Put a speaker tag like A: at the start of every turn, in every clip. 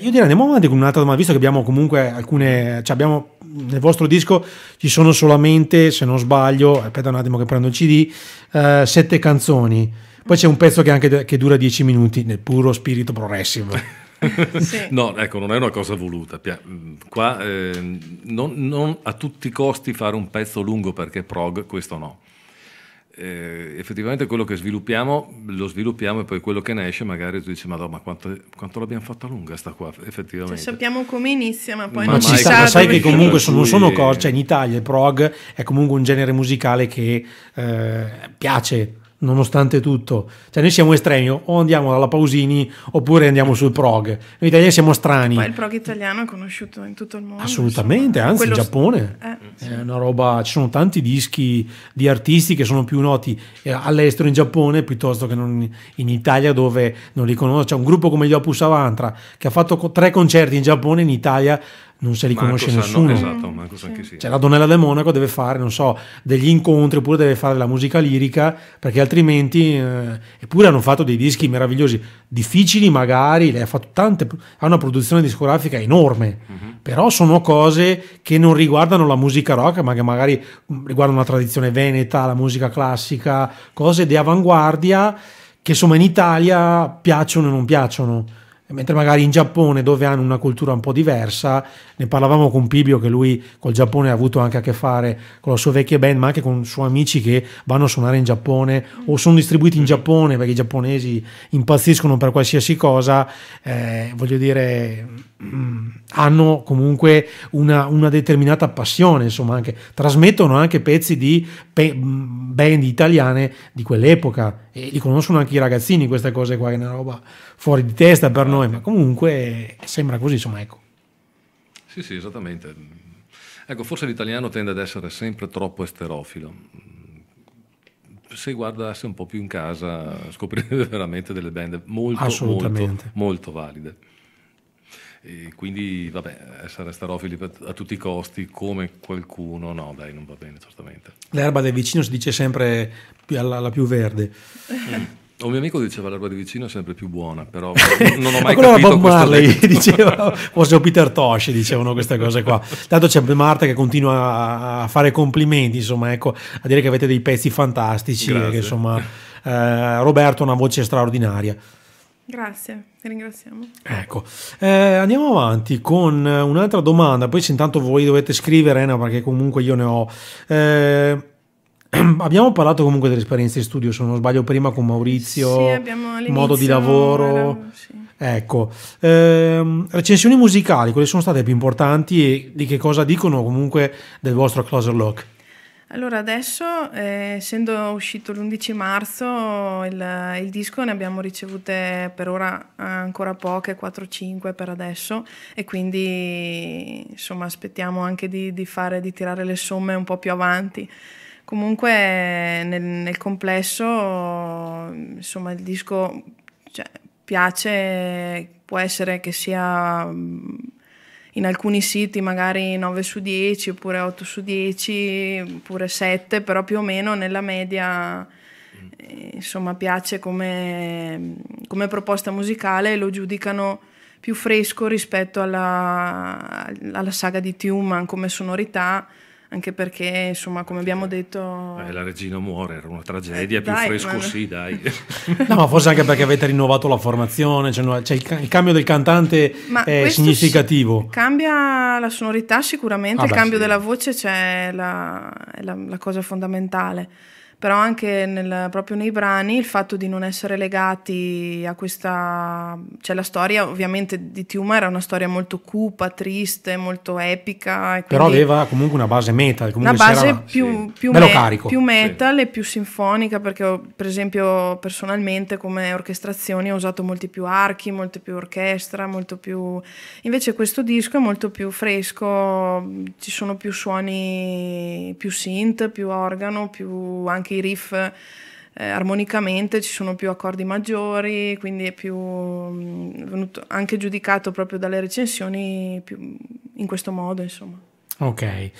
A: Io direi andiamo avanti con un'altra domanda, visto che abbiamo comunque alcune, cioè abbiamo, nel vostro disco ci sono solamente, se non sbaglio, aspetta un attimo che prendo il CD, eh, sette canzoni. Poi c'è un pezzo che, anche, che dura dieci minuti, nel puro spirito progressivo.
B: sì. No,
C: ecco, non è una cosa voluta. Qua eh, non, non, a tutti i costi fare un pezzo lungo perché prog, questo no eh, effettivamente quello che sviluppiamo lo sviluppiamo e poi quello che ne esce magari tu dici ma quanto, quanto l'abbiamo fatta lunga sta qua effettivamente
B: cioè, sappiamo come inizia ma poi ma non ci sta, sai che
A: comunque sono, non sono cose cioè in Italia il prog è comunque un genere musicale che eh, piace nonostante tutto. Cioè, noi siamo estremi, o andiamo alla Pausini oppure andiamo sul prog. Noi italiani siamo strani. Poi il prog
B: italiano è conosciuto in tutto il mondo. Assolutamente, insomma. anzi, in Giappone eh,
A: è una roba. Ci sono tanti dischi di artisti che sono più noti eh, all'estero in Giappone piuttosto che in Italia, dove non li conosco. C'è un gruppo come gli Opus Avantra che ha fatto tre concerti in Giappone, in Italia non si riconosce conosce nessuno. No, esatto,
C: Marcos anche sì. Cioè la Donella de
A: Monaco deve fare, non so, degli incontri oppure deve fare la musica lirica perché altrimenti, eh, eppure hanno fatto dei dischi meravigliosi, difficili magari, lei ha fatto tante, ha una produzione discografica enorme, uh-huh. però sono cose che non riguardano la musica rock, ma che magari mm, riguardano la tradizione veneta, la musica classica, cose di avanguardia che insomma in Italia piacciono e non piacciono mentre magari in Giappone dove hanno una cultura un po' diversa ne parlavamo con Pibio che lui col Giappone ha avuto anche a che fare con la sua vecchia band, ma anche con suoi amici che vanno a suonare in Giappone o sono distribuiti in Giappone perché i giapponesi impazziscono per qualsiasi cosa, eh, voglio dire, mm, hanno comunque una, una, determinata passione, insomma, anche, trasmettono anche pezzi di pe- mm, band italiane di quell'epoca e li conoscono anche i ragazzini queste cose qua, che è una roba fuori di testa per noi, ma comunque sembra così, insomma, ecco.
C: Sì, sì, esattamente. Ecco, forse l'italiano tende ad essere sempre troppo esterofilo. Se guardasse un po' più in casa scoprirebbe veramente delle band molto, molto, molto valide. E quindi, vabbè, essere esterofili a tutti i costi come qualcuno, no, dai, non va bene,
A: certamente. L'erba del vicino si dice sempre alla, più verde.
C: Mm. Un mio amico diceva l'erba di vicino è sempre più buona, però non ho mai Ma capito Bob Marley diceva,
A: forse o Peter Tosh dicevano queste cose qua. Tanto c'è Marta che continua a fare complimenti, insomma, ecco, a dire che avete dei pezzi fantastici che, insomma, eh, Roberto ha una voce straordinaria.
B: Grazie, ti ringraziamo. Ecco, eh,
A: andiamo avanti con un'altra domanda, poi se intanto voi dovete scrivere, no, perché comunque io ne ho... Eh, abbiamo parlato comunque delle esperienze in studio, se non sbaglio, prima con Maurizio, sì, modo di lavoro. Era, sì. Ecco, ehm, recensioni musicali, quali sono state più importanti e di che cosa dicono comunque del vostro Closer Lock?
B: Allora adesso, eh, essendo uscito l'11 marzo, il, il, disco ne abbiamo ricevute per ora ancora poche, 4-5 per adesso, e quindi insomma aspettiamo anche di, di, fare, di tirare le somme un po' più avanti. Comunque nel, nel complesso, insomma, il disco cioè, piace, può essere che sia mm, in alcuni siti magari 9 su 10 oppure 8 su 10 oppure 7, però più o meno nella media eh, insomma piace come, come proposta musicale e lo giudicano più fresco rispetto alla, alla saga di Tuman come sonorità anche perché insomma come abbiamo detto eh,
C: la regina muore era una tragedia eh, più fresco ma... sì dai
A: no ma forse anche perché avete rinnovato la formazione cioè, cioè il, il, cambio del cantante ma è significativo si
B: cambia la sonorità sicuramente ah, il beh, cambio sì. della voce cioè, la, è la, la cosa fondamentale però anche nel, proprio nei brani il fatto di non essere legati a questa... cioè la storia ovviamente di Tiuma era una storia molto cupa, triste, molto epica. però aveva
A: comunque una base metal. Una base era, più, sì. più, me- più, metal
B: sì. e più sinfonica perché ho, per esempio personalmente come orchestrazione ho usato molti più archi, molto più orchestra, molto più... Invece questo disco è molto più fresco, ci sono più suoni, più synth, più organo, più anche anche i riff eh, armonicamente ci sono più accordi maggiori, quindi è più mm, venuto anche giudicato proprio dalle recensioni in questo modo, insomma. Ok,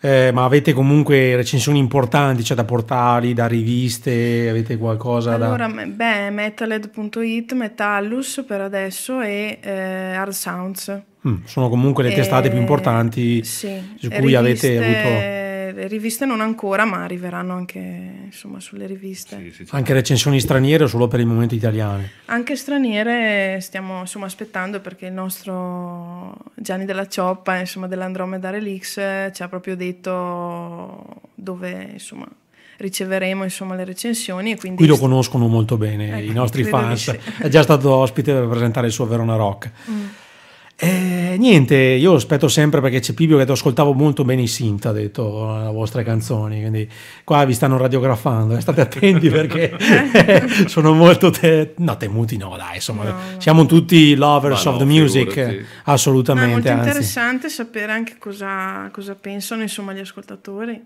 A: eh, ma avete comunque recensioni importanti, cioè da portali, da riviste, avete qualcosa allora, da...
B: Allora, beh, metaled.it, Metallus per adesso e eh, Hard Sounds.
A: Mm, sono comunque le testate più importanti sì. su cui riviste... avete avuto
B: le riviste non ancora, ma arriveranno anche insomma, sulle riviste. Sì, sì, anche
A: recensioni straniere o solo per il momento italiane?
B: Anche straniere eh, stiamo insomma, aspettando perché il nostro Gianni della Cioppa, insomma, dell'Andromeda Relix, eh, ci ha proprio detto dove insomma, riceveremo insomma, le recensioni. Qui lo conoscono
A: molto bene ecco, i nostri fans, sì. è già stato ospite per presentare il suo Verona Rock. Mm. Eh, niente, io aspetto sempre perché c'è Pibio che ti ascoltavo molto bene i synth, ha detto eh, le vostre canzoni, quindi qua vi stanno radiografando, eh, state attenti perché eh, sono molto te- no, temuti, no dai, insomma, no. siamo tutti lovers Ma of the music, figurati. assolutamente. No, è molto anzi.
B: interessante sapere anche cosa, cosa pensano insomma, gli ascoltatori.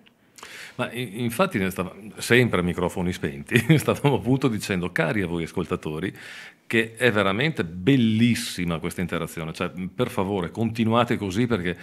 C: Ma infatti ne stava, sempre a microfoni spenti, stavamo appunto dicendo, cari a voi ascoltatori, che è veramente bellissima questa interazione, cioè per favore continuate così perché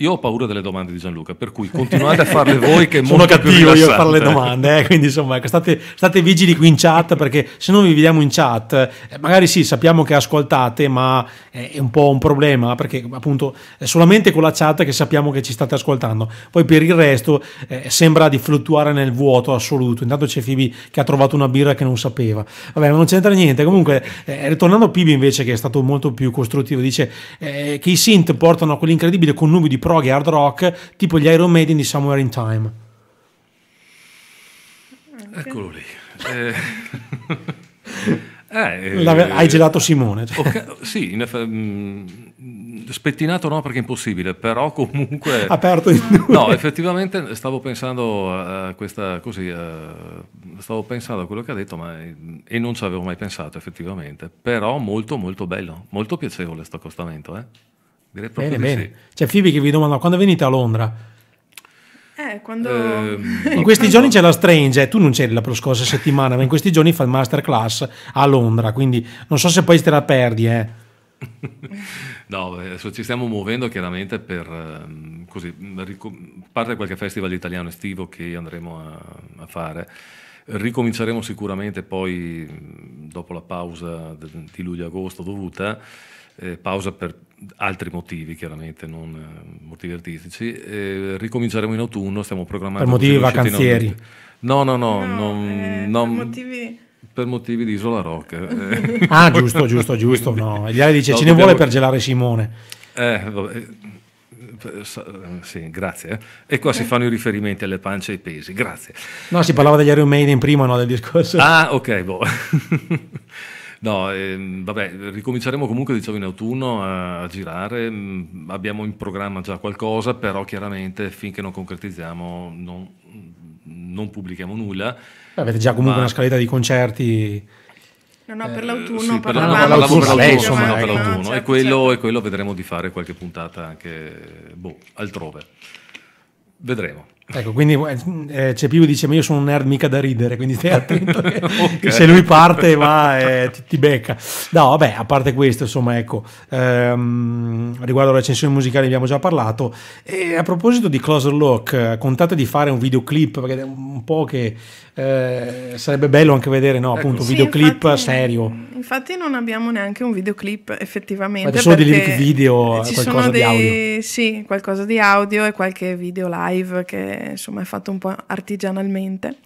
C: io ho paura delle domande di Gianluca, per cui continuate a farle voi che Sono molto cattivo io a fare le domande, eh, quindi
A: insomma ecco, state, state, vigili qui in chat perché se non vi vediamo in chat, eh, magari sì, sappiamo che ascoltate, ma è un po' un problema perché appunto è solamente con la chat che sappiamo che ci state ascoltando. Poi per il resto eh, sembra di fluttuare nel vuoto assoluto. Intanto c'è Fibi che ha trovato una birra che non sapeva. Vabbè, non c'entra niente. Comunque, eh, ritornando a Pibi invece che è stato molto più costruttivo, dice eh, che i synth portano a quell'incredibile connubio di prog e hard rock, tipo gli Iron Maiden di Somewhere in Time.
C: Eccolo lì. Eh. eh, eh, hai gelato Simone. Okay, sì, in eff- mm, spettinato no perché è impossibile, però comunque... Aperto in due. No, effettivamente stavo pensando a questa così, uh, stavo pensando a quello che ha detto ma, e non ci avevo mai pensato effettivamente, però molto molto bello, molto piacevole questo accostamento.
A: Eh? Direi proprio bene, bene. Sì. C'è cioè, Fibi che vi domanda quando venite a Londra?
B: Eh, quando... Eh, in questi no, giorni c'è la
A: Strange, eh, tu non c'eri la scorsa settimana, ma in questi giorni fa il masterclass a Londra, quindi non so se poi te la perdi. Eh.
C: no, adesso ci stiamo muovendo chiaramente per ehm, così, parte qualche festival italiano estivo che andremo a, a fare. Ricominceremo sicuramente poi dopo la pausa di luglio-agosto dovuta, eh, pausa per altri motivi chiaramente, non eh, motivi artistici. Eh, ricominceremo in autunno, stiamo programmando... Per motivi vacanzieri? No, no, no, no, non, eh, non, per, motivi... per motivi... di Isola Rock. ah, giusto, giusto, giusto. No. Gli altri dice, no, ce ne vuole per
A: gelare Simone.
C: Eh, vabbè. Eh, eh, sì, grazie. E qua si fanno i riferimenti alle pance e ai pesi, grazie.
A: No, si parlava degli Iron Maiden prima, no, del discorso. Ah,
C: ok, boh. No, ehm, vabbè, ricominceremo comunque, diciamo, in autunno a, eh, a girare, mh, mm, abbiamo in programma già qualcosa, però chiaramente finché non concretizziamo non, non pubblichiamo nulla. avete già comunque ma... una scaletta di
A: concerti.
B: No, no, eh, per l'autunno eh, sì, parlavamo, no, parlavo per lei, insomma, per l'autunno. Certo, e, quello,
C: certo. e quello vedremo di fare qualche puntata anche boh, altrove. Vedremo.
A: Ecco, quindi eh, eh, Cepivo dice: Ma io sono un nerd mica da ridere, quindi stai attento che, okay. che se lui parte va eh, ti, ti, becca. No, vabbè, a parte questo, insomma, ecco, ehm, riguardo alle recensioni musicali abbiamo già parlato. E a proposito di Closer Look, contate di fare un videoclip, perché è un po' che eh, sarebbe bello anche vedere, no, ecco. appunto, un sì, videoclip infatti, serio.
B: Infatti non abbiamo neanche un videoclip effettivamente. Fate solo dei lyric video, qualcosa dei, di audio. Sì, qualcosa di audio e qualche video live che insomma è fatto un po' artigianalmente.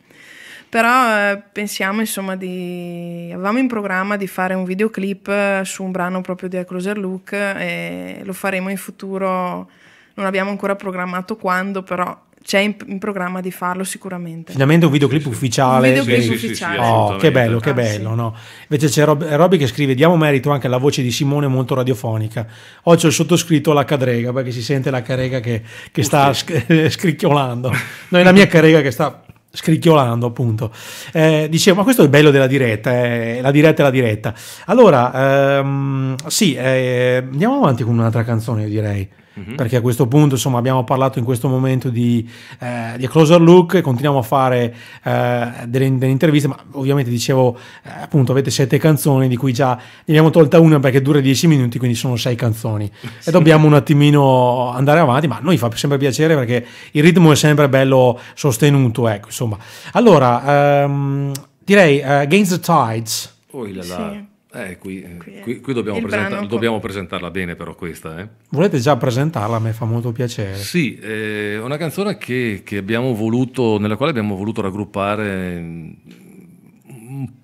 B: Però eh, pensiamo insomma di... avevamo in programma di fare un videoclip eh, su un brano proprio di A Closer Look eh, e lo faremo in futuro, non abbiamo ancora programmato quando, però c'è in, in, programma di farlo sicuramente.
A: Finalmente un videoclip sì, ufficiale. Un videoclip sì, ufficiale. Sì, oh, che bello, che ah, bello. Ah, no? Invece c'è Rob, Robby che scrive: Diamo merito anche alla voce di Simone molto radiofonica. Oggi ho il sottoscritto la cadrega perché si sente la carega che, che sta sc- eh, scricchiolando. No, è la mia carega che sta scricchiolando appunto eh, dicevo ma questo è il bello della diretta eh, la diretta è la diretta allora ehm, sì eh, andiamo avanti con un'altra canzone io direi mm-hmm. perché a questo punto insomma, abbiamo parlato in questo momento di, eh, di Closer Look e continuiamo a fare eh, delle, delle, interviste, ma ovviamente dicevo eh, appunto avete sette canzoni di cui già ne abbiamo tolta una perché dura dieci minuti, quindi sono sei canzoni sì. e dobbiamo un attimino andare avanti, ma a noi fa sempre piacere perché il ritmo è sempre bello sostenuto, ecco insomma. Allora, ehm, direi uh, Against the Tides. Oh, là là.
C: Sì. Eh, qui, eh, qui, qui dobbiamo, presenta- dobbiamo, presentarla bene però questa. Eh.
A: Volete già presentarla, mi fa molto piacere. Sì,
C: è eh, una canzone che, che abbiamo voluto, nella quale abbiamo voluto raggruppare mm,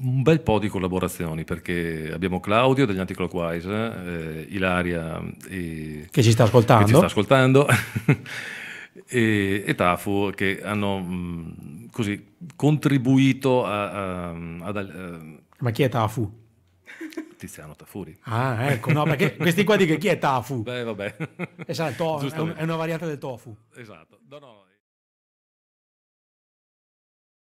C: un bel po' di collaborazioni perché abbiamo Claudio degli Anticlockwise, eh, Ilaria mm, e,
A: che ci sta ascoltando, ci sta
C: ascoltando e, e, Tafu che hanno mh, mm, così contribuito a, a, ad, a... Eh,
A: Ma chi è Tafu? Tiziano Tafuri.
C: Ah, ecco, no, perché questi qua di chi è Tafu? Beh, vabbè. Esatto, è, un, è una variante del tofu.
A: Esatto. No, no, no.